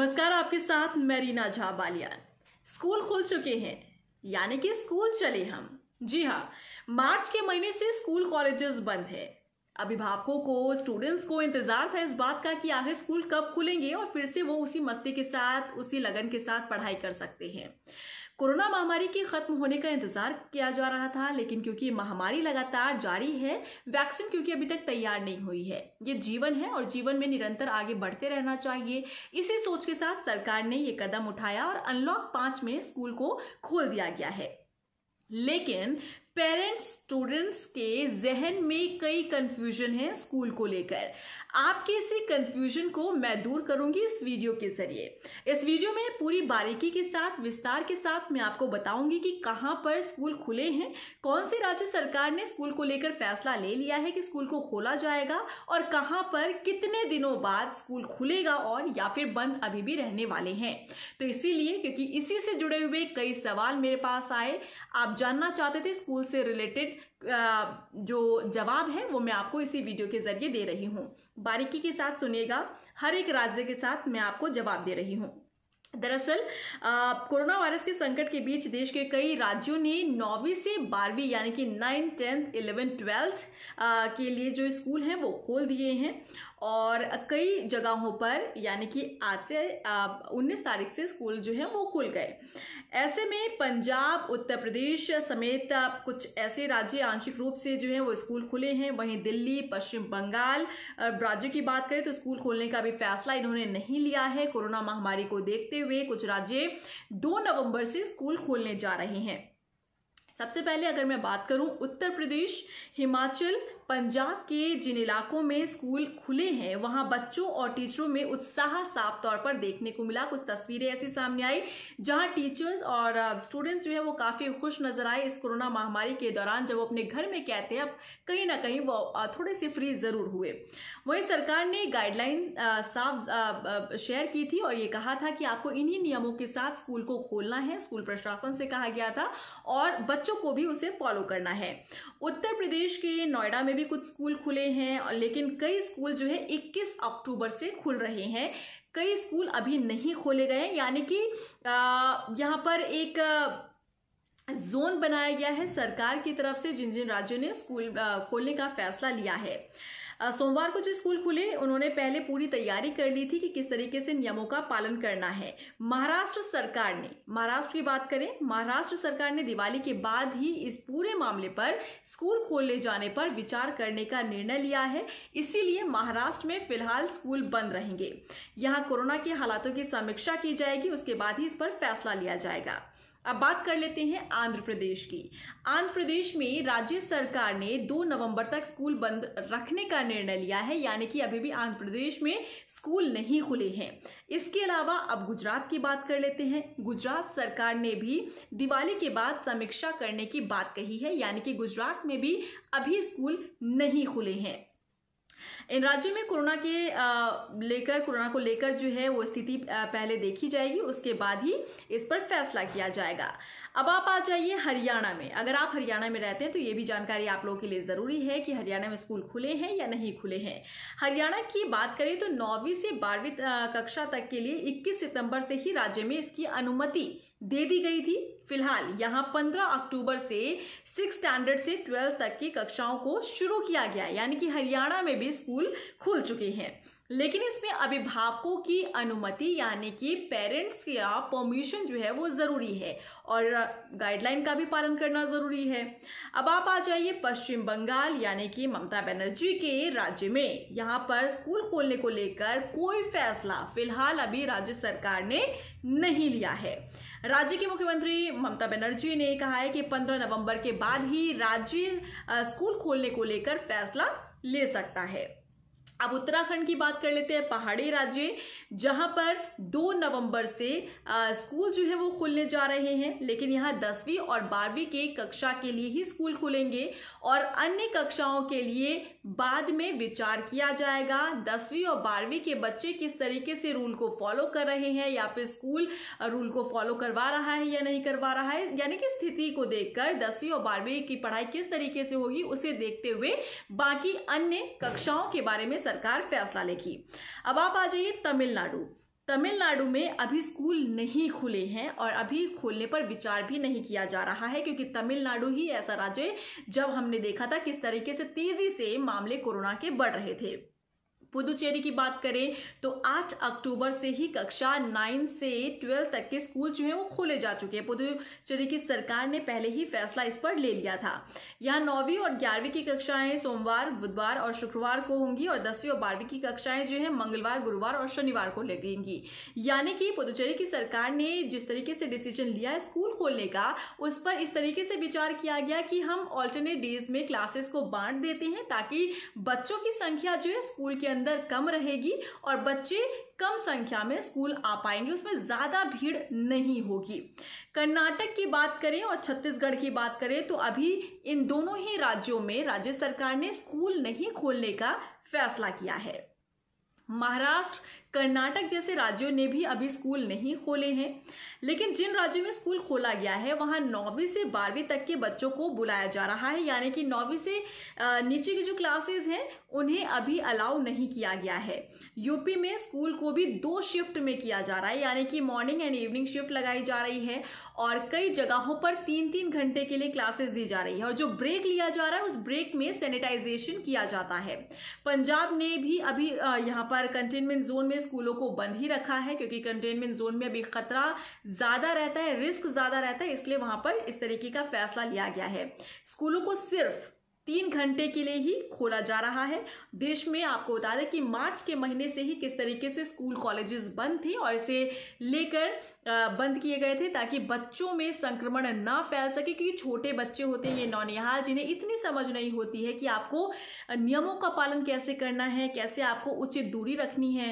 नमस्कार आपके साथ मैं रीना झा बालियान स्कूल खुल चुके हैं यानी कि स्कूल चले हम जी हाँ मार्च के महीने से स्कूल कॉलेजेस बंद है अभिभावकों को स्टूडेंट्स को इंतजार था इस बात का कि आगे स्कूल कब खुलेंगे और फिर से वो उसी मस्ती के साथ उसी लगन के साथ पढ़ाई कर सकते हैं कोरोना महामारी के खत्म होने का इंतजार किया जा रहा था लेकिन क्योंकि महामारी लगातार जारी है वैक्सीन क्योंकि अभी तक तैयार नहीं हुई है ये जीवन है और जीवन में निरंतर आगे बढ़ते रहना चाहिए इसी सोच के साथ सरकार ने ये कदम उठाया और अनलॉक पांच में स्कूल को खोल दिया गया है लेकिन पेरेंट्स स्टूडेंट्स के जहन में कई कंफ्यूजन है स्कूल को लेकर आपके इसी कंफ्यूजन को मैं दूर करूंगी इस वीडियो के जरिए इस वीडियो में पूरी बारीकी के साथ विस्तार के साथ मैं आपको बताऊंगी कि कहां पर स्कूल खुले हैं कौन सी राज्य सरकार ने स्कूल को लेकर फैसला ले लिया है कि स्कूल को खोला जाएगा और कहाँ पर कितने दिनों बाद स्कूल खुलेगा और या फिर बंद अभी भी रहने वाले हैं तो इसीलिए क्योंकि इसी से जुड़े हुए कई सवाल मेरे पास आए आप जानना चाहते थे स्कूल स्कूल से रिलेटेड जो जवाब है वो मैं आपको इसी वीडियो के ज़रिए दे रही हूँ बारीकी के साथ सुनिएगा हर एक राज्य के साथ मैं आपको जवाब दे रही हूँ दरअसल कोरोना वायरस के संकट के बीच देश के कई राज्यों ने नौवीं से बारहवीं यानी कि नाइन टेंथ इलेवन ट्वेल्थ के लिए जो स्कूल हैं वो खोल दिए हैं और कई जगहों पर यानी कि आज से उन्नीस तारीख से स्कूल जो है वो खुल गए ऐसे में पंजाब उत्तर प्रदेश समेत कुछ ऐसे राज्य आंशिक रूप से जो है वो स्कूल खुले हैं वहीं दिल्ली पश्चिम बंगाल राज्यों की बात करें तो स्कूल खोलने का भी फैसला इन्होंने नहीं लिया है कोरोना महामारी को देखते हुए कुछ राज्य दो नवंबर से स्कूल खोलने जा रहे हैं सबसे पहले अगर मैं बात करूं उत्तर प्रदेश हिमाचल पंजाब के जिन इलाकों में स्कूल खुले हैं वहां बच्चों और टीचरों में उत्साह साफ तौर पर देखने को मिला कुछ तस्वीरें ऐसी सामने आई जहां टीचर्स और स्टूडेंट्स जो है वो काफी खुश नजर आए इस कोरोना महामारी के दौरान जब वो अपने घर में कहते हैं अब कहीं ना कहीं वो थोड़े से फ्री जरूर हुए वहीं सरकार ने गाइडलाइन साफ शेयर की थी और ये कहा था कि आपको इन्हीं नियमों के साथ स्कूल को खोलना है स्कूल प्रशासन से कहा गया था और बच्चों को भी उसे फॉलो करना है उत्तर प्रदेश के नोएडा में भी भी कुछ स्कूल खुले हैं और लेकिन कई स्कूल जो है 21 अक्टूबर से खुल रहे हैं कई स्कूल अभी नहीं खोले गए हैं यानी कि यहाँ पर एक जोन बनाया गया है सरकार की तरफ से जिन जिन राज्यों ने स्कूल खोलने का फैसला लिया है सोमवार को जो स्कूल खुले उन्होंने पहले पूरी तैयारी कर ली थी कि किस तरीके से नियमों का पालन करना है महाराष्ट्र सरकार ने महाराष्ट्र की बात करें महाराष्ट्र सरकार ने दिवाली के बाद ही इस पूरे मामले पर स्कूल खोलने जाने पर विचार करने का निर्णय लिया है इसीलिए महाराष्ट्र में फिलहाल स्कूल बंद रहेंगे यहाँ कोरोना के हालातों की समीक्षा की जाएगी उसके बाद ही इस पर फैसला लिया जाएगा अब बात कर लेते हैं आंध्र प्रदेश की आंध्र प्रदेश में राज्य सरकार ने 2 नवंबर तक स्कूल बंद रखने का निर्णय लिया है यानी कि अभी भी आंध्र प्रदेश में स्कूल नहीं खुले हैं इसके अलावा अब गुजरात की बात कर लेते हैं गुजरात सरकार ने भी दिवाली के बाद समीक्षा करने की बात कही है यानी कि गुजरात में भी अभी स्कूल नहीं खुले हैं इन राज्यों में कोरोना के लेकर कोरोना को लेकर जो है वो स्थिति पहले देखी जाएगी उसके बाद ही इस पर फैसला किया जाएगा अब आप आ जाइए हरियाणा में अगर आप हरियाणा में रहते हैं तो ये भी जानकारी आप लोगों के लिए ज़रूरी है कि हरियाणा में स्कूल खुले हैं या नहीं खुले हैं हरियाणा की बात करें तो नौवीं से बारहवीं कक्षा तक के लिए 21 सितंबर से ही राज्य में इसकी अनुमति दे दी गई थी फिलहाल यहाँ 15 अक्टूबर से सिक्स स्टैंडर्ड से ट्वेल्थ तक की कक्षाओं को शुरू किया गया यानी कि हरियाणा में भी स्कूल खुल चुके हैं लेकिन इसमें अभिभावकों की अनुमति यानी कि पेरेंट्स या परमिशन जो है वो ज़रूरी है और गाइडलाइन का भी पालन करना ज़रूरी है अब आप आ जाइए पश्चिम बंगाल यानी कि ममता बनर्जी के राज्य में यहाँ पर स्कूल खोलने को लेकर कोई फैसला फिलहाल अभी राज्य सरकार ने नहीं लिया है राज्य के मुख्यमंत्री ममता बनर्जी ने कहा है कि पंद्रह नवम्बर के बाद ही राज्य स्कूल खोलने को लेकर फैसला ले सकता है अब उत्तराखंड की बात कर लेते हैं पहाड़ी राज्य जहां पर 2 नवंबर से आ, स्कूल जो है वो खुलने जा रहे हैं लेकिन यहां दसवीं और बारहवीं के कक्षा के लिए ही स्कूल खुलेंगे और अन्य कक्षाओं के लिए बाद में विचार किया जाएगा दसवीं और बारहवीं के बच्चे किस तरीके से रूल को फॉलो कर रहे हैं या फिर स्कूल रूल को फॉलो करवा रहा है या नहीं करवा रहा है यानी कि स्थिति को देखकर दसवीं और बारहवीं की पढ़ाई किस तरीके से होगी उसे देखते हुए बाकी अन्य कक्षाओं के बारे में सरकार फैसला लेगी अब आप आ जाइए तमिलनाडु तमिलनाडु में अभी स्कूल नहीं खुले हैं और अभी खोलने पर विचार भी नहीं किया जा रहा है क्योंकि तमिलनाडु ही ऐसा राज्य है जब हमने देखा था किस तरीके से तेजी से मामले कोरोना के बढ़ रहे थे पुदुचेरी की बात करें तो 8 अक्टूबर से ही कक्षा 9 से 12 तक के स्कूल जो है वो खोले जा चुके हैं पुदुचेरी की सरकार ने पहले ही फैसला इस पर ले लिया था यहाँ नौवीं और ग्यारहवीं की कक्षाएं सोमवार बुधवार और शुक्रवार को होंगी और दसवीं और बारहवीं की कक्षाएं जो है मंगलवार गुरुवार और शनिवार को लगेंगी यानी कि पुदुचेरी की सरकार ने जिस तरीके से डिसीजन लिया स्कूल खोलने का उस पर इस तरीके से विचार किया गया कि हम ऑल्टरनेट डेज में क्लासेस को बांट देते हैं ताकि बच्चों की संख्या जो है स्कूल के अंदर अंदर कम रहेगी और बच्चे कम संख्या में स्कूल आ पाएंगे उसमें ज़्यादा भीड़ नहीं होगी कर्नाटक की बात करें और छत्तीसगढ़ की बात करें तो अभी इन दोनों ही राज्यों में राज्य सरकार ने स्कूल नहीं खोलने का फैसला किया है महाराष्ट्र कर्नाटक जैसे राज्यों ने भी अभी स्कूल नहीं खोले हैं लेकिन जिन राज्यों में स्कूल खोला गया है वहाँ नौवीं से बारहवीं तक के बच्चों को बुलाया जा रहा है यानी कि नौवीं से नीचे की जो क्लासेज हैं उन्हें अभी अलाउ नहीं किया गया है यूपी में स्कूल को भी दो शिफ्ट में किया जा रहा है यानी कि मॉर्निंग एंड इवनिंग शिफ्ट लगाई जा रही है और कई जगहों पर तीन तीन घंटे के लिए क्लासेस दी जा रही है और जो ब्रेक लिया जा रहा है उस ब्रेक में सैनिटाइजेशन किया जाता है पंजाब ने भी अभी यहाँ पर कंटेनमेंट जोन में ने स्कूलों को बंद ही रखा है क्योंकि कंटेनमेंट जोन में अभी खतरा ज़्यादा रहता है रिस्क ज़्यादा रहता है इसलिए वहां पर इस तरीके का फैसला लिया गया है स्कूलों को सिर्फ तीन घंटे के लिए ही खोला जा रहा है देश में आपको बता दें कि मार्च के महीने से ही किस तरीके से स्कूल कॉलेजेस बंद थे और इसे लेकर बंद किए गए थे ताकि बच्चों में संक्रमण ना फैल सके क्योंकि छोटे बच्चे होते हैं ये नौनिहाल जिन्हें इतनी समझ नहीं होती है कि आपको नियमों का पालन कैसे करना है कैसे आपको उचित दूरी रखनी है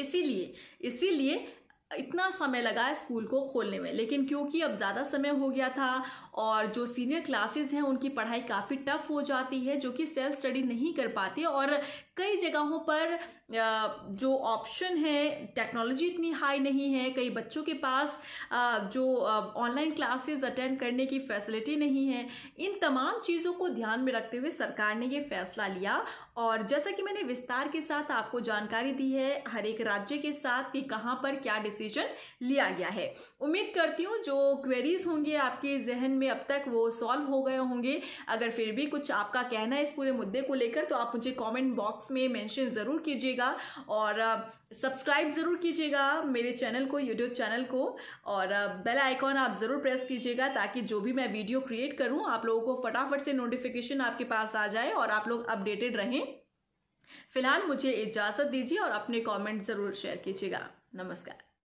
इसीलिए इसीलिए इतना समय लगा स्कूल को खोलने में लेकिन क्योंकि अब ज़्यादा समय हो गया था और जो सीनियर क्लासेस हैं उनकी पढ़ाई काफ़ी टफ हो जाती है जो कि सेल्फ स्टडी नहीं कर पाते और कई जगहों पर जो ऑप्शन है टेक्नोलॉजी इतनी हाई नहीं है कई बच्चों के पास जो ऑनलाइन क्लासेस अटेंड करने की फैसिलिटी नहीं है इन तमाम चीज़ों को ध्यान में रखते हुए सरकार ने ये फैसला लिया और जैसा कि मैंने विस्तार के साथ आपको जानकारी दी है हर एक राज्य के साथ कि कहाँ पर क्या डिसीजन लिया गया है उम्मीद करती हूँ जो क्वेरीज होंगे आपके जहन में अब तक वो सॉल्व हो गए होंगे अगर फिर भी कुछ आपका कहना है इस पूरे मुद्दे को लेकर तो आप मुझे कॉमेंट बॉक्स में मैंशन ज़रूर कीजिएगा और सब्सक्राइब ज़रूर कीजिएगा मेरे चैनल को यूट्यूब चैनल को और बेल आइकॉन आप ज़रूर प्रेस कीजिएगा ताकि जो भी मैं वीडियो क्रिएट करूँ आप लोगों को फटाफट से नोटिफिकेशन आपके पास आ जाए और आप लोग अपडेटेड रहें फिलहाल मुझे इजाज़त दीजिए और अपने कमेंट ज़रूर शेयर कीजिएगा नमस्कार